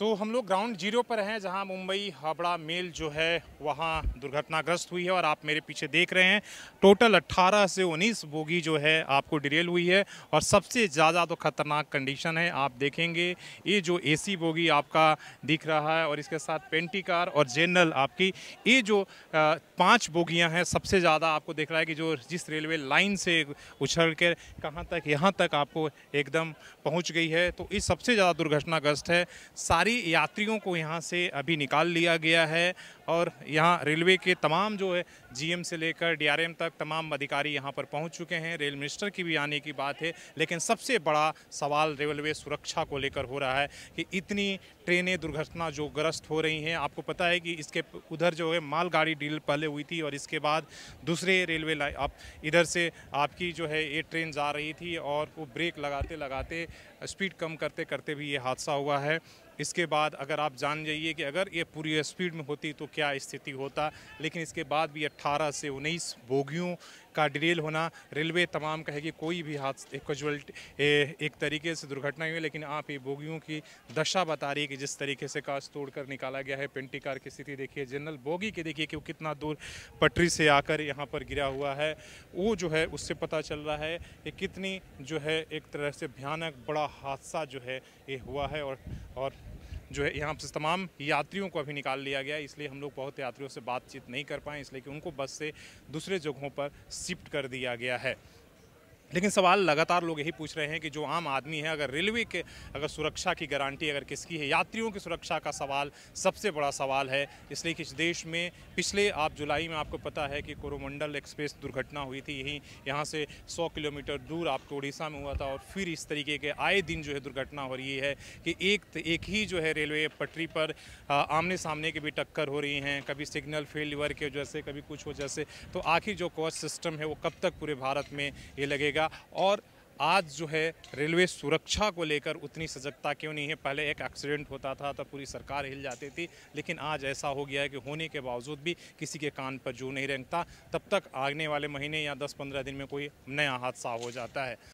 तो हम लोग ग्राउंड जीरो पर हैं जहां मुंबई हावड़ा मेल जो है वहां दुर्घटनाग्रस्त हुई है और आप मेरे पीछे देख रहे हैं टोटल 18 से 19 बोगी जो है आपको डिरेल हुई है और सबसे ज़्यादा तो खतरनाक कंडीशन है आप देखेंगे ये जो एसी बोगी आपका दिख रहा है और इसके साथ पेंटी कार और जनरल आपकी ये जो पाँच बोगियाँ हैं सबसे ज़्यादा आपको देख रहा है कि जो जिस रेलवे लाइन से उछल कर कहाँ तक यहाँ तक आपको एकदम पहुँच गई है तो ये सबसे ज़्यादा दुर्घटनाग्रस्त है सारे सारी यात्रियों को यहाँ से अभी निकाल लिया गया है और यहाँ रेलवे के तमाम जो है जीएम से लेकर डीआरएम तक तमाम अधिकारी यहाँ पर पहुँच चुके हैं रेल मिनिस्टर की भी आने की बात है लेकिन सबसे बड़ा सवाल रेलवे सुरक्षा को लेकर हो रहा है कि इतनी ट्रेनें दुर्घटना जो ग्रस्त हो रही हैं आपको पता है कि इसके उधर जो है मालगाड़ी डील पहले हुई थी और इसके बाद दूसरे रेलवे लाइन आप इधर से आपकी जो है ये ट्रेन जा रही थी और वो ब्रेक लगाते लगाते स्पीड कम करते करते भी ये हादसा हुआ है इसके बाद अगर आप जान जाइए कि अगर ये पूरी स्पीड में होती तो क्या स्थिति होता लेकिन इसके बाद भी 18 से 19 बोगियों का डिलेल होना रेलवे तमाम कहेगी कोई भी हादसे कैजुअल्टी एक तरीके से दुर्घटना हुई लेकिन आप ये बोगियों की दशा बता रही है कि जिस तरीके से कांच तोड़कर निकाला गया है पेंटी कार की स्थिति देखिए जनरल बोगी की देखिए कि वो कितना दूर पटरी से आकर यहाँ पर गिरा हुआ है वो जो है उससे पता चल रहा है कि कितनी जो है एक तरह से भयानक बड़ा हादसा जो है ये हुआ है और और जो है यहाँ से तमाम यात्रियों को अभी निकाल लिया गया इसलिए हम लोग बहुत यात्रियों से बातचीत नहीं कर पाए इसलिए कि उनको बस से दूसरे जगहों पर शिफ्ट कर दिया गया है लेकिन सवाल लगातार लोग यही पूछ रहे हैं कि जो आम आदमी है अगर रेलवे के अगर सुरक्षा की गारंटी अगर किसकी है यात्रियों की सुरक्षा का सवाल सबसे बड़ा सवाल है इसलिए कि इस देश में पिछले आप जुलाई में आपको पता है कि कोरोमंडल एक्सप्रेस दुर्घटना हुई थी यहीं यहाँ से 100 किलोमीटर दूर आपको उड़ीसा में हुआ था और फिर इस तरीके के आए दिन जो है दुर्घटना हो रही है कि एक एक ही जो है रेलवे पटरी पर आमने सामने की भी टक्कर हो रही हैं कभी सिग्नल फेलवर की वजह से कभी कुछ वजह से तो आखिर जो कोच सिस्टम है वो कब तक पूरे भारत में ये लगेगा रहेगा और आज जो है रेलवे सुरक्षा को लेकर उतनी सजगता क्यों नहीं है पहले एक एक्सीडेंट होता था तो पूरी सरकार हिल जाती थी लेकिन आज ऐसा हो गया है कि होने के बावजूद भी किसी के कान पर जू नहीं रेंगता तब तक आगने वाले महीने या 10-15 दिन में कोई नया हादसा हो जाता है